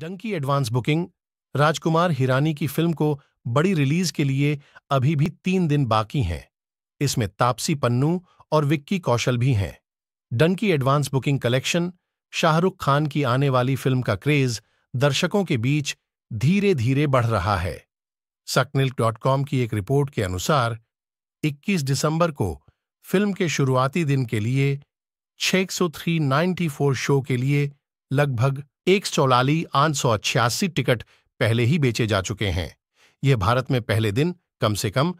Dunki advance booking Rajkumar Hirani की फिल्म को बड़ी रिलीज के लिए अभी भी तीन दिन बाकी हैं इसमें तापसी पन्नू और विक्की कौशल भी हैं Dunki advance booking collection Shahrukh Khan की आने वाली फिल्म का क्रेज दर्शकों के बीच धीरे धीरे बढ़ रहा है सकनिल्क डॉट कॉम की एक रिपोर्ट के अनुसार 21 दिसंबर को फिल्म के शुरुआती दिन के लिए 603.94 शो के लिए लगभग एक चौलाली आठ सौ टिकट पहले ही बेचे जा चुके हैं यह भारत में पहले दिन कम से कम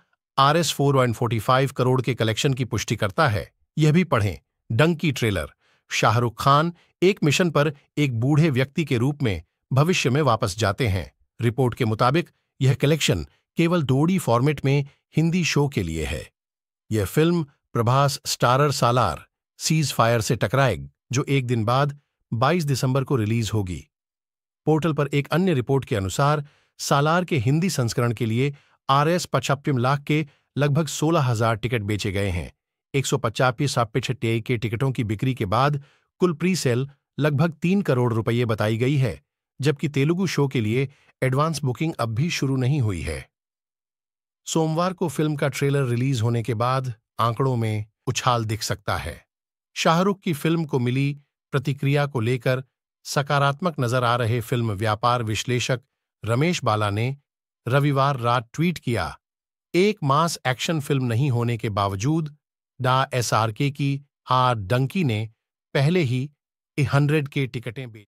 R S four forty five crore के कलेक्शन की पुष्टि करता है यह भी पढ़ें डंकी ट्रेलर शाहरुख खान एक मिशन पर एक बूढ़े व्यक्ति के रूप में भविष्य में वापस जाते हैं रिपोर्ट के मुताबिक यह कलेक्शन केवल दोडी फॉर्मेट में हिंदी शो के लिए है यह फिल्म Prabhas starrer Salaar ceasefire से टकराएग जो एक दिन बाद 22 दिसंबर को रिलीज होगी पोर्टल पर एक अन्य रिपोर्ट के अनुसार सालार के हिंदी संस्करण के लिए आर एस लाख के लगभग सोलह हजार टिकट बेचे गए हैं एक सौ पचापी सापिछट्याई के टिकटों की बिक्री के बाद कुल प्री सेल लगभग तीन करोड़ रुपये बताई गई है जबकि तेलुगु शो के लिए एडवांस बुकिंग अब भी शुरू नहीं हुई है सोमवार को फिल्म का ट्रेलर रिलीज होने के बाद आंकड़ों में उछाल दिख सकता है शाहरुख की फिल्म को मिली प्रतिक्रिया को लेकर सकारात्मक नजर आ रहे फिल्म व्यापार विश्लेषक रमेश बाला ने रविवार रात ट्वीट किया एक मास एक्शन फिल्म नहीं होने के बावजूद डा एसआरके की आर डंकी ने पहले ही ए हंड्रेड के टिकटें बेची